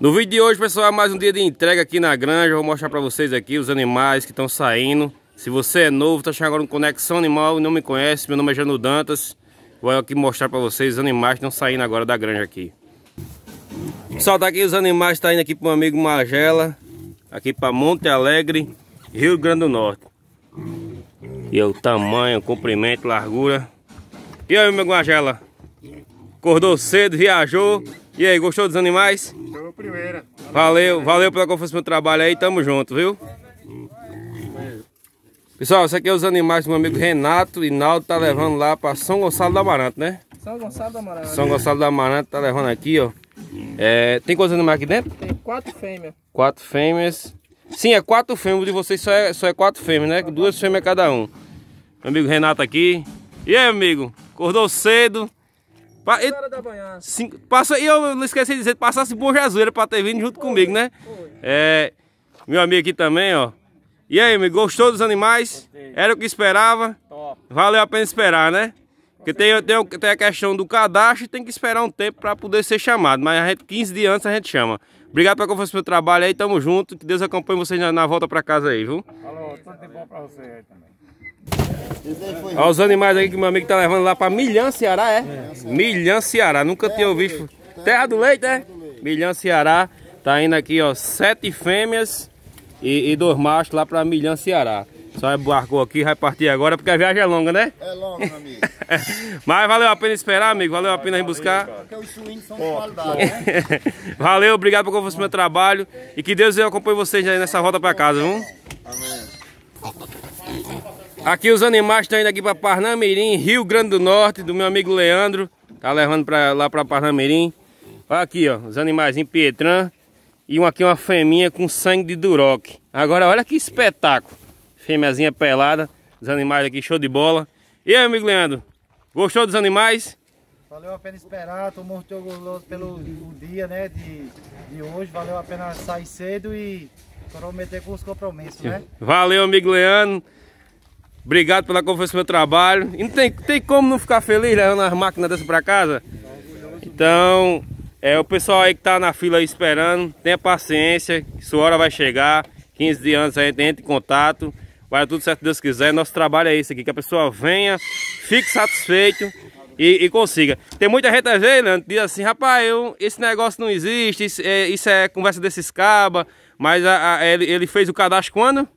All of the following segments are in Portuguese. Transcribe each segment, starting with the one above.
No vídeo de hoje, pessoal, é mais um dia de entrega aqui na granja. Vou mostrar para vocês aqui os animais que estão saindo. Se você é novo, está chegando agora no Conexão Animal e não me conhece, meu nome é Jano Dantas. Vou aqui mostrar para vocês os animais que estão saindo agora da granja aqui. Pessoal, tá aqui os animais, está indo aqui para o amigo Magela, aqui para Monte Alegre, Rio Grande do Norte. E é o tamanho, o comprimento, largura. E aí, meu amigo Magela? Acordou cedo, viajou. E aí, gostou dos animais? a primeira. Valeu, valeu pela confiança meu trabalho aí, tamo junto, viu? Pessoal, isso aqui é os animais do meu amigo Renato e Naldo tá levando lá pra São Gonçalo do Amaranto, né? São Gonçalo do Amaranto. São Gonçalo do Amaranto tá levando aqui, ó. É, tem quantos animais aqui dentro? Tem quatro fêmeas. Quatro fêmeas. Sim, é quatro fêmeas, de vocês só é, só é quatro fêmeas, né? Duas fêmeas cada um. Meu amigo Renato aqui. E aí, amigo? Acordou cedo? Pa ele, da manhã. Cinco, e eu não esqueci de dizer, passasse boa jazeira pra ter vindo junto comigo, né? Foi. É, meu amigo aqui também, ó. E aí, amigo, gostou dos animais? Era o que esperava? Top. Valeu a pena esperar, né? Porque tem, tem, tem, a questão do cadastro e tem que esperar um tempo para poder ser chamado. Mas a gente, 15 dias antes a gente chama. Obrigado pela confiança pelo trabalho aí, tamo junto. Que Deus acompanhe vocês na, na volta para casa aí, viu? Falou, tudo de bom pra você aí também. Olha os animais aí que meu amigo tá levando lá pra Milhã, Ceará, é? é. Milhã, Ceará. Nunca Terra tinha ouvido. Terra do Leite, é? Né? Milhã, Ceará. Tá indo aqui, ó, sete fêmeas e, e dois machos lá pra Milhã, Ceará. Só embarcou é aqui, vai partir agora, porque a viagem é longa, né? É longa, meu amigo. Mas valeu a pena esperar, amigo. Valeu a pena ir buscar. Porque os são de qualidade, né? valeu, obrigado por confiar no meu trabalho. E que Deus eu acompanhe vocês aí nessa volta pra casa, viu? Amém. Aqui os animais estão indo aqui para Parnamirim, Rio Grande do Norte, do meu amigo Leandro. Tá levando pra, lá para Parnamirim. Olha aqui, ó, os animais em Pietran. E uma, aqui uma fêmea com sangue de duroc. Agora olha que espetáculo. Fêmeazinha pelada, os animais aqui show de bola. E aí, amigo Leandro, gostou dos animais? Valeu a pena esperar, tô muito orgulhoso pelo dia, né, de, de hoje. Valeu a pena sair cedo e prometer com os compromissos, né? Valeu, amigo Leandro. Obrigado pela confiança no meu trabalho. E não tem, tem como não ficar feliz levando as máquinas dessa para casa. Então, é, o pessoal aí que tá na fila esperando, tenha paciência, sua hora vai chegar. 15 dias antes a gente entra em contato. Vai tudo certo, Deus quiser. Nosso trabalho é esse aqui, que a pessoa venha, fique satisfeito e, e consiga. Tem muita gente às vezes, Leandro, diz assim, rapaz, eu, esse negócio não existe, isso é, isso é conversa desses cabas. Mas a, a, ele, ele fez o cadastro quando?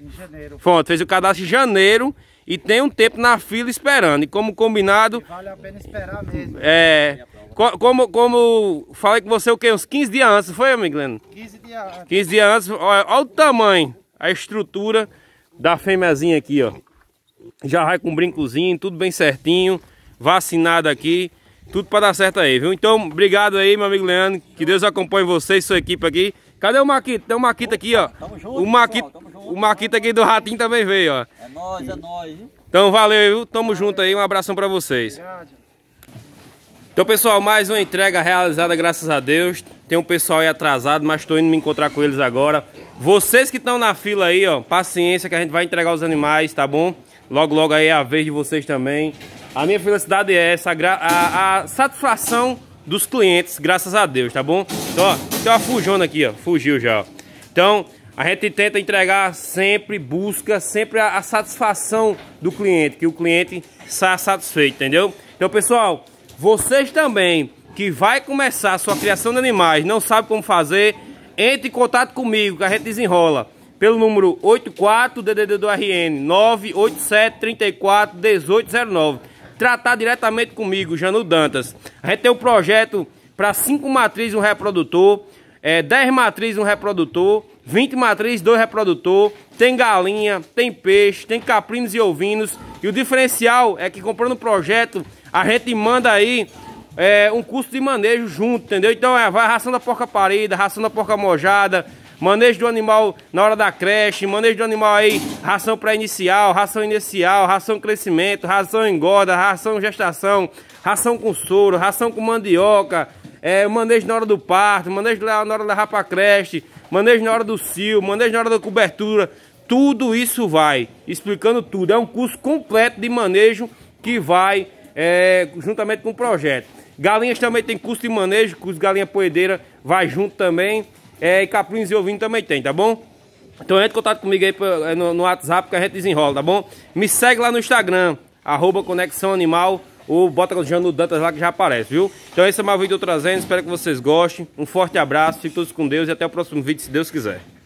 Em janeiro. Pronto, fez o cadastro em janeiro e tem um tempo na fila esperando. E como combinado. E vale a pena esperar mesmo. É. Co como, como falei com você o quê? Uns 15 dias antes, foi, amigo Leno? 15 dias antes. 15 dias antes, olha, olha o tamanho, a estrutura da fêmeazinha aqui, ó. Já vai com brincozinho, tudo bem certinho, vacinada aqui, tudo para dar certo aí, viu? Então, obrigado aí, meu amigo Leandro, que Deus acompanhe você e sua equipe aqui. Cadê o Maquito? Tem o Maquito aqui, ó. Tamo junto, o Maquito, tamo junto, o Maquito aqui do Ratinho também veio, ó. É nóis, é nóis. Então valeu, viu? Tamo junto aí, um abração pra vocês. Então pessoal, mais uma entrega realizada, graças a Deus. Tem um pessoal aí atrasado, mas tô indo me encontrar com eles agora. Vocês que estão na fila aí, ó, paciência que a gente vai entregar os animais, tá bom? Logo, logo aí é a vez de vocês também. A minha felicidade é essa, a, a satisfação dos clientes, graças a Deus, tá bom? Então, ó, tem uma fujona aqui, ó, fugiu já, ó. Então, a gente tenta entregar sempre, busca sempre a, a satisfação do cliente, que o cliente saia satisfeito, entendeu? Então, pessoal, vocês também que vai começar a sua criação de animais, não sabe como fazer, entre em contato comigo, que a gente desenrola pelo número 84 DDD do RN 987 34 1809 tratar diretamente comigo, Janu Dantas. A gente tem um projeto para 5 matrizes, um reprodutor, 10 é, matrizes, um reprodutor, 20 matrizes, dois reprodutor, tem galinha, tem peixe, tem caprinos e ovinos. E o diferencial é que comprando o projeto, a gente manda aí é, um custo de manejo junto, entendeu? Então é, vai ração da porca parida, ração da porca mojada, manejo do animal na hora da creche, manejo do animal aí, ração pré-inicial, ração inicial, ração crescimento, ração engorda, ração gestação, ração com soro, ração com mandioca, é, manejo na hora do parto, manejo na hora da rapa creche, manejo na hora do cio, manejo na hora da cobertura, tudo isso vai, explicando tudo. É um curso completo de manejo que vai é, juntamente com o projeto. Galinhas também tem curso de manejo, curso de galinha poedeira vai junto também. É, e Caprinos e Ovinho também tem, tá bom? Então entre em contato comigo aí é, no, no WhatsApp que a gente desenrola, tá bom? Me segue lá no Instagram, arroba Conexão Animal ou bota no Dantas lá que já aparece, viu? Então esse é mais um vídeo trazendo, espero que vocês gostem. Um forte abraço, fiquem todos com Deus e até o próximo vídeo, se Deus quiser.